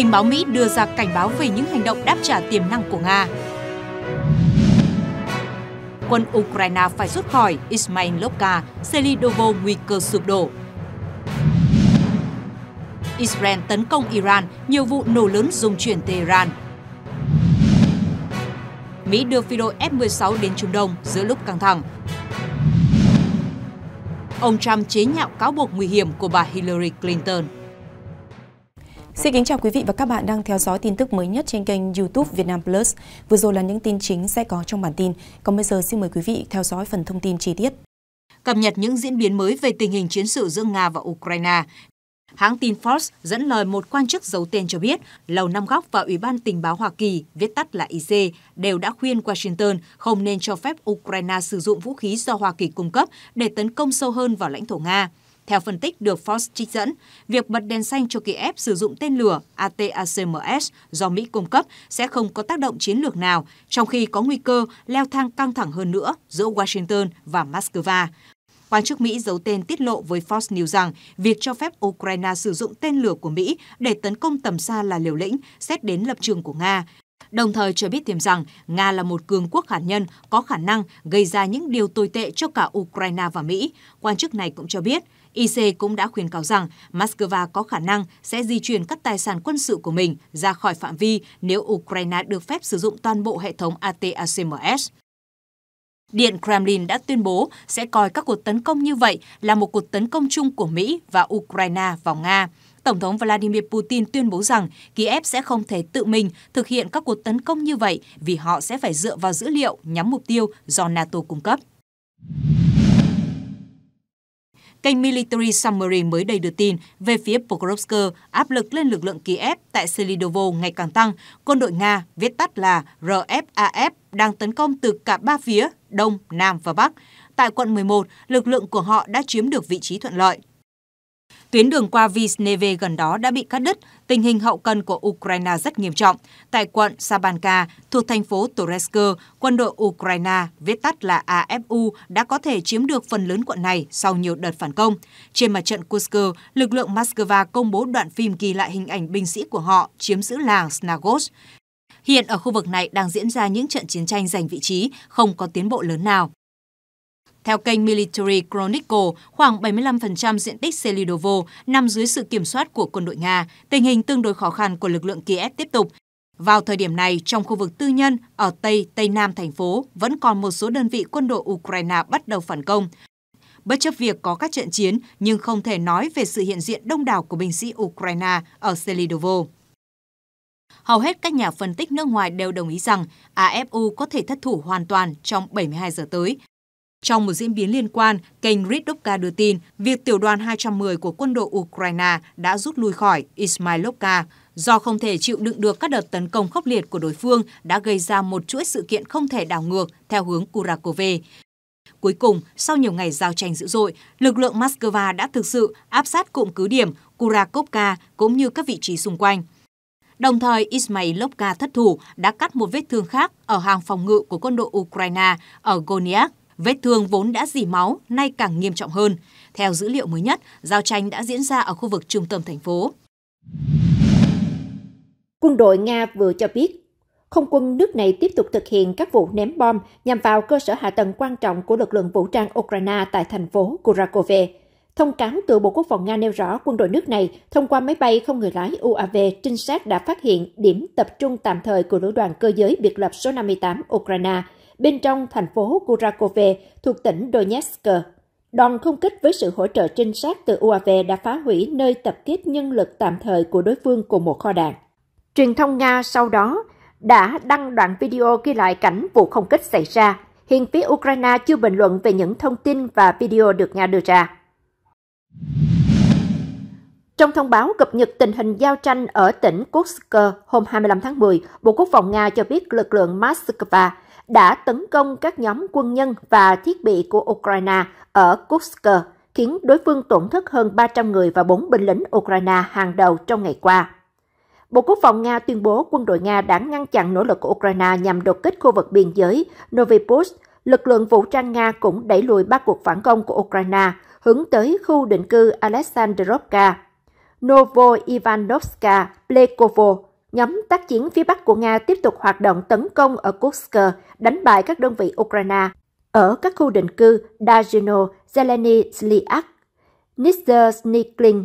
tình báo Mỹ đưa ra cảnh báo về những hành động đáp trả tiềm năng của Nga. Quân Ukraine phải rút khỏi Ismail Lovka, Selidovo nguy cơ sụp đổ. Israel tấn công Iran, nhiều vụ nổ lớn dùng chuyển Tehran. Mỹ đưa phi đội F-16 đến Trung Đông giữa lúc căng thẳng. Ông Trump chế nhạo cáo buộc nguy hiểm của bà Hillary Clinton. Xin kính chào quý vị và các bạn đang theo dõi tin tức mới nhất trên kênh YouTube Việt Nam Plus. Vừa rồi là những tin chính sẽ có trong bản tin. Còn bây giờ xin mời quý vị theo dõi phần thông tin chi tiết. Cập nhật những diễn biến mới về tình hình chiến sự giữa Nga và Ukraine. Hãng tin Fox dẫn lời một quan chức giấu tên cho biết, Lầu Năm Góc và Ủy ban Tình báo Hoa Kỳ, viết tắt là IC, đều đã khuyên Washington không nên cho phép Ukraine sử dụng vũ khí do Hoa Kỳ cung cấp để tấn công sâu hơn vào lãnh thổ Nga. Theo phân tích được Fox trích dẫn, việc bật đèn xanh cho Kiev sử dụng tên lửa ATACMS do Mỹ cung cấp sẽ không có tác động chiến lược nào, trong khi có nguy cơ leo thang căng thẳng hơn nữa giữa Washington và Moscow. Quan chức Mỹ giấu tên tiết lộ với Fox News rằng việc cho phép Ukraine sử dụng tên lửa của Mỹ để tấn công tầm xa là liều lĩnh, xét đến lập trường của Nga đồng thời cho biết thêm rằng Nga là một cường quốc hạt nhân có khả năng gây ra những điều tồi tệ cho cả Ukraine và Mỹ. Quan chức này cũng cho biết IC cũng đã khuyến cáo rằng Moscow có khả năng sẽ di chuyển các tài sản quân sự của mình ra khỏi phạm vi nếu Ukraine được phép sử dụng toàn bộ hệ thống ATACMS. Điện Kremlin đã tuyên bố sẽ coi các cuộc tấn công như vậy là một cuộc tấn công chung của Mỹ và Ukraine vào Nga. Tổng thống Vladimir Putin tuyên bố rằng Kiev sẽ không thể tự mình thực hiện các cuộc tấn công như vậy vì họ sẽ phải dựa vào dữ liệu nhắm mục tiêu do NATO cung cấp. Kênh Military Summary mới đây đưa tin về phía Pokrovsk, áp lực lên lực lượng Kiev tại Selidovo ngày càng tăng. Quân đội Nga, viết tắt là RFAF, đang tấn công từ cả ba phía, Đông, Nam và Bắc. Tại quận 11, lực lượng của họ đã chiếm được vị trí thuận lợi. Tuyến đường qua Visneve gần đó đã bị cắt đứt, tình hình hậu cần của Ukraine rất nghiêm trọng. Tại quận Sabanka, thuộc thành phố Toretsk, quân đội Ukraine, viết tắt là AFU, đã có thể chiếm được phần lớn quận này sau nhiều đợt phản công. Trên mặt trận Kursk, lực lượng Moscow công bố đoạn phim ghi lại hình ảnh binh sĩ của họ chiếm giữ làng Snagos. Hiện ở khu vực này đang diễn ra những trận chiến tranh giành vị trí, không có tiến bộ lớn nào. Theo kênh Military Chronicle, khoảng 75% diện tích Selidovo nằm dưới sự kiểm soát của quân đội Nga, tình hình tương đối khó khăn của lực lượng Kiev tiếp tục. Vào thời điểm này, trong khu vực tư nhân ở Tây, Tây Nam thành phố vẫn còn một số đơn vị quân đội Ukraine bắt đầu phản công. Bất chấp việc có các trận chiến nhưng không thể nói về sự hiện diện đông đảo của binh sĩ Ukraine ở Selidovo. Hầu hết các nhà phân tích nước ngoài đều đồng ý rằng AFU có thể thất thủ hoàn toàn trong 72 giờ tới – trong một diễn biến liên quan, kênh Ridovka đưa tin việc tiểu đoàn 210 của quân đội Ukraine đã rút lui khỏi Ismailovka do không thể chịu đựng được các đợt tấn công khốc liệt của đối phương đã gây ra một chuỗi sự kiện không thể đảo ngược theo hướng Kurakove. Cuối cùng, sau nhiều ngày giao tranh dữ dội, lực lượng Moscow đã thực sự áp sát cụm cứ điểm Kurakovka cũng như các vị trí xung quanh. Đồng thời, Ismailovka thất thủ đã cắt một vết thương khác ở hàng phòng ngự của quân đội Ukraine ở Goniak Vết thương vốn đã dỉ máu, nay càng nghiêm trọng hơn. Theo dữ liệu mới nhất, giao tranh đã diễn ra ở khu vực trung tâm thành phố. Quân đội Nga vừa cho biết, không quân nước này tiếp tục thực hiện các vụ ném bom nhằm vào cơ sở hạ tầng quan trọng của lực lượng vũ trang Ukraine tại thành phố Kurakove. Thông cáo từ Bộ Quốc phòng Nga nêu rõ quân đội nước này thông qua máy bay không người lái UAV trinh sát đã phát hiện điểm tập trung tạm thời của lữ đoàn cơ giới biệt lập số 58 Ukraine – bên trong thành phố Kurakove thuộc tỉnh Donetsk. Đòn không kích với sự hỗ trợ trinh sát từ UAV đã phá hủy nơi tập kết nhân lực tạm thời của đối phương cùng một kho đạn. Truyền thông Nga sau đó đã đăng đoạn video ghi lại cảnh vụ không kích xảy ra. Hiện phía Ukraine chưa bình luận về những thông tin và video được Nga đưa ra. Trong thông báo cập nhật tình hình giao tranh ở tỉnh Kursk hôm 25 tháng 10, Bộ Quốc phòng Nga cho biết lực lượng Moscow đã tấn công các nhóm quân nhân và thiết bị của Ukraine ở Kursk, khiến đối phương tổn thất hơn 300 người và 4 binh lính Ukraine hàng đầu trong ngày qua. Bộ Quốc phòng Nga tuyên bố quân đội Nga đã ngăn chặn nỗ lực của Ukraine nhằm đột kích khu vực biên giới Novipus. Lực lượng vũ trang Nga cũng đẩy lùi ba cuộc phản công của Ukraine hướng tới khu định cư Alexandrovka, Novoivanovska, Plekovo Nhóm tác chiến phía Bắc của Nga tiếp tục hoạt động tấn công ở Kursk, đánh bại các đơn vị Ukraine ở các khu định cư Dajino, Zeleny Sliak, Nizhniklin,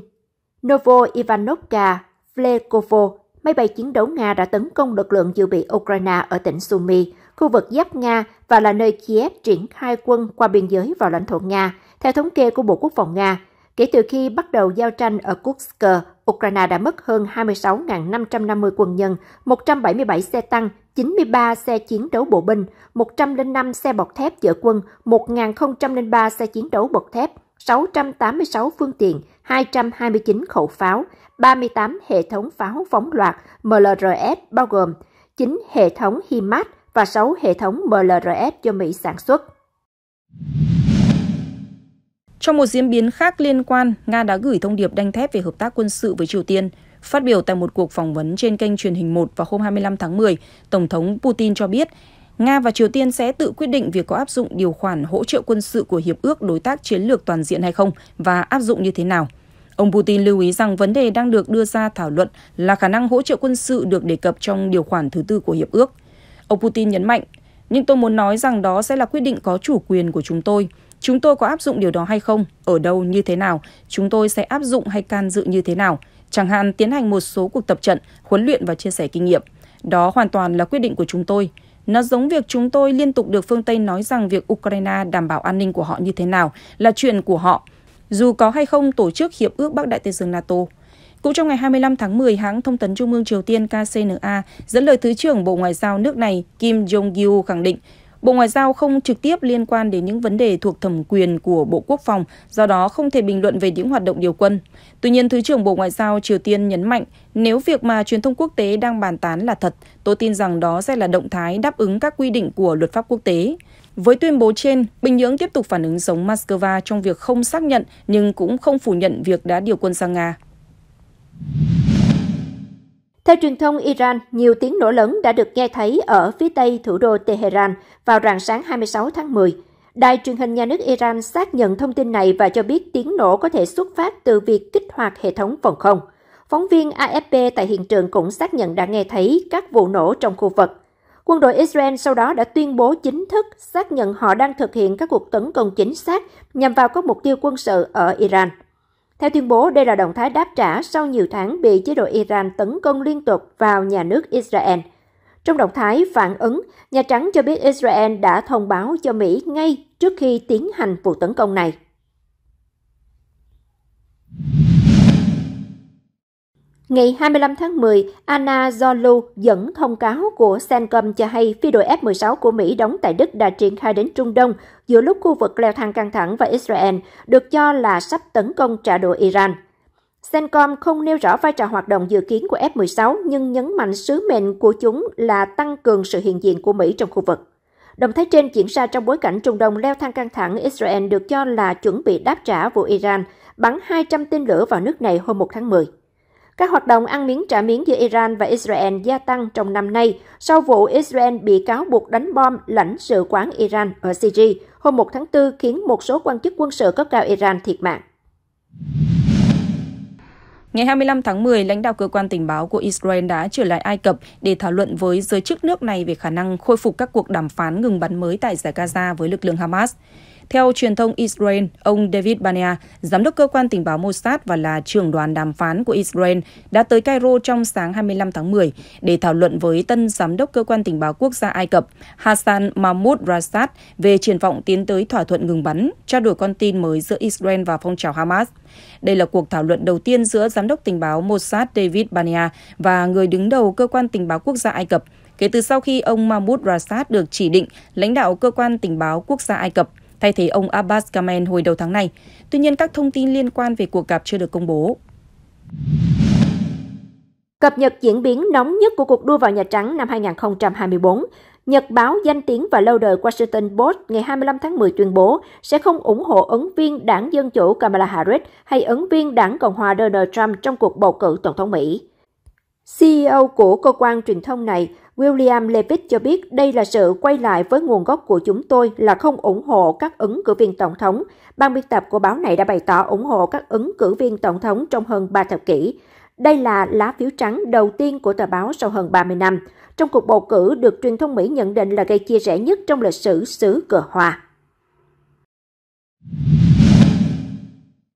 Novo Ivanovka, Flekovo. Máy bay chiến đấu Nga đã tấn công lực lượng dự bị Ukraine ở tỉnh Sumy, khu vực giáp Nga và là nơi Kiev triển khai quân qua biên giới vào lãnh thổ Nga. Theo thống kê của Bộ Quốc phòng Nga, Kể từ khi bắt đầu giao tranh ở Kursk, Ukraine đã mất hơn 26.550 quân nhân, 177 xe tăng, 93 xe chiến đấu bộ binh, 105 xe bọc thép chở quân, 1.003 xe chiến đấu bọc thép, 686 phương tiện, 229 khẩu pháo, 38 hệ thống pháo phóng loạt MLRS bao gồm 9 hệ thống HIMARS và 6 hệ thống MLRS do Mỹ sản xuất. Trong một diễn biến khác liên quan, Nga đã gửi thông điệp đanh thép về hợp tác quân sự với Triều Tiên. Phát biểu tại một cuộc phỏng vấn trên kênh truyền hình 1 vào hôm 25 tháng 10, Tổng thống Putin cho biết Nga và Triều Tiên sẽ tự quyết định việc có áp dụng điều khoản hỗ trợ quân sự của Hiệp ước Đối tác Chiến lược Toàn diện hay không và áp dụng như thế nào. Ông Putin lưu ý rằng vấn đề đang được đưa ra thảo luận là khả năng hỗ trợ quân sự được đề cập trong điều khoản thứ tư của Hiệp ước. Ông Putin nhấn mạnh, nhưng tôi muốn nói rằng đó sẽ là quyết định có chủ quyền của chúng tôi. Chúng tôi có áp dụng điều đó hay không, ở đâu như thế nào, chúng tôi sẽ áp dụng hay can dự như thế nào, chẳng hạn tiến hành một số cuộc tập trận, huấn luyện và chia sẻ kinh nghiệm. Đó hoàn toàn là quyết định của chúng tôi. Nó giống việc chúng tôi liên tục được phương Tây nói rằng việc Ukraine đảm bảo an ninh của họ như thế nào là chuyện của họ, dù có hay không tổ chức Hiệp ước Bắc Đại Tây Dương NATO. Cũng trong ngày 25 tháng 10, hãng thông tấn Trung ương Triều Tiên KCNA dẫn lời Thứ trưởng Bộ Ngoại giao nước này Kim Jong-gil khẳng định Bộ Ngoại giao không trực tiếp liên quan đến những vấn đề thuộc thẩm quyền của Bộ Quốc phòng, do đó không thể bình luận về những hoạt động điều quân. Tuy nhiên, Thứ trưởng Bộ Ngoại giao Triều Tiên nhấn mạnh, nếu việc mà truyền thông quốc tế đang bàn tán là thật, tôi tin rằng đó sẽ là động thái đáp ứng các quy định của luật pháp quốc tế. Với tuyên bố trên, Bình Nhưỡng tiếp tục phản ứng giống Moscow trong việc không xác nhận nhưng cũng không phủ nhận việc đã điều quân sang Nga. Theo truyền thông Iran, nhiều tiếng nổ lớn đã được nghe thấy ở phía tây thủ đô Tehran vào rạng sáng 26 tháng 10. Đài truyền hình nhà nước Iran xác nhận thông tin này và cho biết tiếng nổ có thể xuất phát từ việc kích hoạt hệ thống phòng không. Phóng viên AFP tại hiện trường cũng xác nhận đã nghe thấy các vụ nổ trong khu vực. Quân đội Israel sau đó đã tuyên bố chính thức xác nhận họ đang thực hiện các cuộc tấn công chính xác nhằm vào các mục tiêu quân sự ở Iran. Theo tuyên bố, đây là động thái đáp trả sau nhiều tháng bị chế độ Iran tấn công liên tục vào nhà nước Israel. Trong động thái phản ứng, Nhà Trắng cho biết Israel đã thông báo cho Mỹ ngay trước khi tiến hành vụ tấn công này. Ngày 25 tháng 10, Anna Zolu dẫn thông cáo của Sencom cho hay phi đội F-16 của Mỹ đóng tại Đức đã triển khai đến Trung Đông giữa lúc khu vực leo thang căng thẳng và Israel được cho là sắp tấn công trả đũa Iran. Sencom không nêu rõ vai trò hoạt động dự kiến của F-16 nhưng nhấn mạnh sứ mệnh của chúng là tăng cường sự hiện diện của Mỹ trong khu vực. Động thái trên diễn ra trong bối cảnh Trung Đông leo thang căng thẳng Israel được cho là chuẩn bị đáp trả vụ Iran bắn 200 tên lửa vào nước này hôm 1 tháng 10. Các hoạt động ăn miếng trả miếng giữa Iran và Israel gia tăng trong năm nay sau vụ Israel bị cáo buộc đánh bom lãnh sự quán Iran ở Syria hôm 1 tháng 4 khiến một số quan chức quân sự cấp cao Iran thiệt mạng. Ngày 25 tháng 10, lãnh đạo cơ quan tình báo của Israel đã trở lại Ai Cập để thảo luận với giới chức nước này về khả năng khôi phục các cuộc đàm phán ngừng bắn mới tại giải Gaza với lực lượng Hamas. Theo truyền thông Israel, ông David Banea, giám đốc cơ quan tình báo Mossad và là trưởng đoàn đàm phán của Israel, đã tới Cairo trong sáng 25 tháng 10 để thảo luận với tân giám đốc cơ quan tình báo quốc gia Ai Cập Hassan Mahmoud Rassad về triển vọng tiến tới thỏa thuận ngừng bắn, trao đổi con tin mới giữa Israel và phong trào Hamas. Đây là cuộc thảo luận đầu tiên giữa giám đốc tình báo Mossad David Banea và người đứng đầu cơ quan tình báo quốc gia Ai Cập kể từ sau khi ông Mahmoud Rassad được chỉ định lãnh đạo cơ quan tình báo quốc gia Ai Cập – thay thế ông Abbas Gamen hồi đầu tháng này. Tuy nhiên, các thông tin liên quan về cuộc gặp chưa được công bố. Cập nhật diễn biến nóng nhất của cuộc đua vào Nhà Trắng năm 2024, Nhật báo danh tiếng và lâu đời Washington Post ngày 25 tháng 10 tuyên bố sẽ không ủng hộ ứng viên đảng Dân Chủ Kamala Harris hay ứng viên đảng Cộng hòa Donald Trump trong cuộc bầu cử Tổng thống Mỹ. CEO của cơ quan truyền thông này, William Levitt cho biết đây là sự quay lại với nguồn gốc của chúng tôi là không ủng hộ các ứng cử viên tổng thống. Ban biên tập của báo này đã bày tỏ ủng hộ các ứng cử viên tổng thống trong hơn 3 thập kỷ. Đây là lá phiếu trắng đầu tiên của tờ báo sau hơn 30 năm, trong cuộc bầu cử được truyền thông Mỹ nhận định là gây chia rẽ nhất trong lịch sử xứ cờ hòa.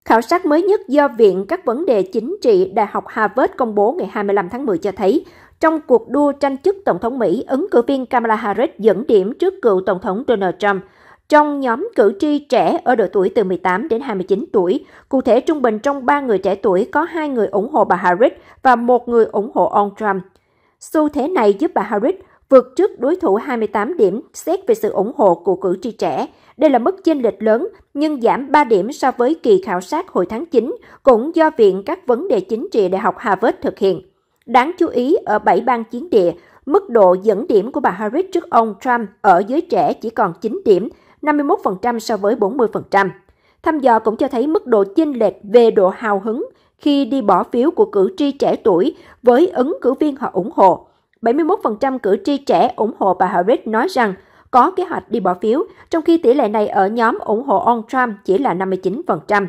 Khảo sát mới nhất do Viện các vấn đề chính trị Đại học Harvard công bố ngày 25 tháng 10 cho thấy trong cuộc đua tranh chức Tổng thống Mỹ, ứng cử viên Kamala Harris dẫn điểm trước cựu Tổng thống Donald Trump. Trong nhóm cử tri trẻ ở độ tuổi từ 18 đến 29 tuổi, cụ thể trung bình trong 3 người trẻ tuổi có 2 người ủng hộ bà Harris và 1 người ủng hộ ông Trump. Xu thế này giúp bà Harris vượt trước đối thủ 28 điểm xét về sự ủng hộ của cử tri trẻ. Đây là mức chênh lệch lớn nhưng giảm 3 điểm so với kỳ khảo sát hồi tháng 9 cũng do Viện các vấn đề chính trị Đại học Harvard thực hiện. Đáng chú ý, ở 7 bang chiến địa, mức độ dẫn điểm của bà Harris trước ông Trump ở giới trẻ chỉ còn 9 điểm, 51% so với 40%. Thăm dò cũng cho thấy mức độ chênh lệch về độ hào hứng khi đi bỏ phiếu của cử tri trẻ tuổi với ứng cử viên họ ủng hộ. 71% cử tri trẻ ủng hộ bà Harris nói rằng có kế hoạch đi bỏ phiếu, trong khi tỷ lệ này ở nhóm ủng hộ ông Trump chỉ là 59%.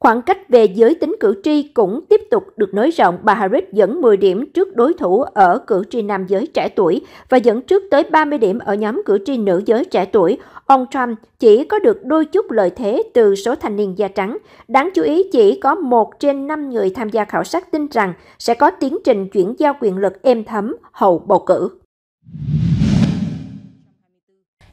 Khoảng cách về giới tính cử tri cũng tiếp tục được nới rộng, bà Harris dẫn 10 điểm trước đối thủ ở cử tri nam giới trẻ tuổi và dẫn trước tới 30 điểm ở nhóm cử tri nữ giới trẻ tuổi. Ông Trump chỉ có được đôi chút lợi thế từ số thanh niên da trắng. Đáng chú ý chỉ có 1 trên 5 người tham gia khảo sát tin rằng sẽ có tiến trình chuyển giao quyền lực êm thấm hậu bầu cử.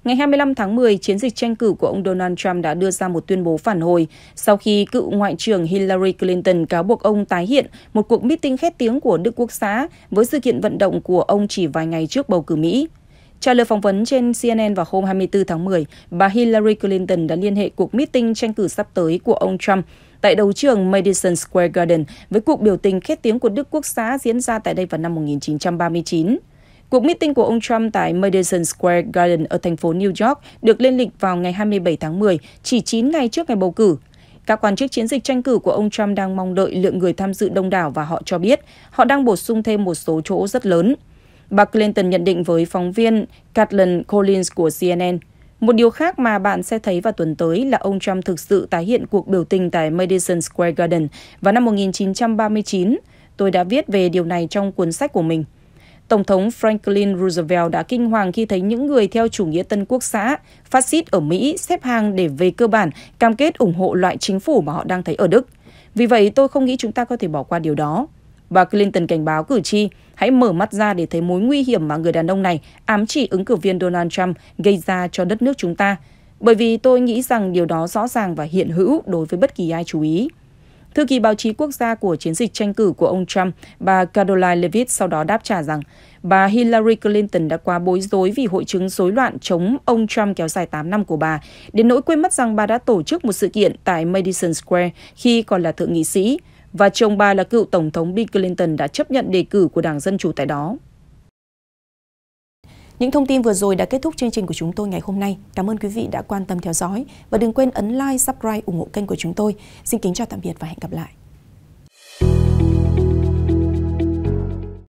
Ngày 25 tháng 10, chiến dịch tranh cử của ông Donald Trump đã đưa ra một tuyên bố phản hồi sau khi cựu Ngoại trưởng Hillary Clinton cáo buộc ông tái hiện một cuộc meeting khét tiếng của Đức Quốc xã với sự kiện vận động của ông chỉ vài ngày trước bầu cử Mỹ. Trả lời phỏng vấn trên CNN vào hôm 24 tháng 10, bà Hillary Clinton đã liên hệ cuộc meeting tranh cử sắp tới của ông Trump tại đấu trường Madison Square Garden với cuộc biểu tình khét tiếng của Đức Quốc xã diễn ra tại đây vào năm 1939. Cuộc meeting của ông Trump tại Madison Square Garden ở thành phố New York được lên lịch vào ngày 27 tháng 10, chỉ 9 ngày trước ngày bầu cử. Các quan chức chiến dịch tranh cử của ông Trump đang mong đợi lượng người tham dự đông đảo và họ cho biết họ đang bổ sung thêm một số chỗ rất lớn. Bà Clinton nhận định với phóng viên Caitlin Collins của CNN. Một điều khác mà bạn sẽ thấy vào tuần tới là ông Trump thực sự tái hiện cuộc biểu tình tại Madison Square Garden vào năm 1939. Tôi đã viết về điều này trong cuốn sách của mình. Tổng thống Franklin Roosevelt đã kinh hoàng khi thấy những người theo chủ nghĩa tân quốc xã, phát xít ở Mỹ xếp hàng để về cơ bản cam kết ủng hộ loại chính phủ mà họ đang thấy ở Đức. Vì vậy, tôi không nghĩ chúng ta có thể bỏ qua điều đó. Bà Clinton cảnh báo cử tri, hãy mở mắt ra để thấy mối nguy hiểm mà người đàn ông này ám chỉ ứng cử viên Donald Trump gây ra cho đất nước chúng ta. Bởi vì tôi nghĩ rằng điều đó rõ ràng và hiện hữu đối với bất kỳ ai chú ý. Thư ký báo chí quốc gia của chiến dịch tranh cử của ông Trump, bà Caroline Levitt sau đó đáp trả rằng bà Hillary Clinton đã quá bối rối vì hội chứng rối loạn chống ông Trump kéo dài 8 năm của bà, đến nỗi quên mất rằng bà đã tổ chức một sự kiện tại Madison Square khi còn là thượng nghị sĩ, và chồng bà là cựu Tổng thống Bill Clinton đã chấp nhận đề cử của Đảng Dân Chủ tại đó. Những thông tin vừa rồi đã kết thúc chương trình của chúng tôi ngày hôm nay. Cảm ơn quý vị đã quan tâm theo dõi và đừng quên ấn like, subscribe, ủng hộ kênh của chúng tôi. Xin kính chào tạm biệt và hẹn gặp lại.